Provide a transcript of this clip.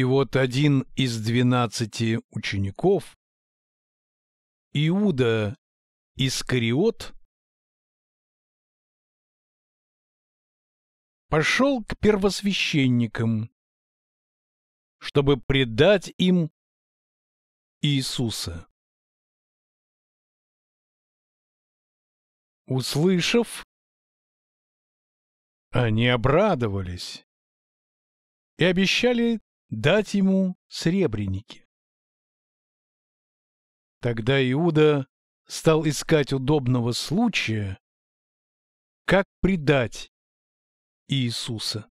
И вот один из двенадцати учеников, Иуда Искариот, пошел к первосвященникам, чтобы предать им Иисуса. Услышав, они обрадовались и обещали дать ему сребреники. Тогда Иуда стал искать удобного случая, как предать Иисуса.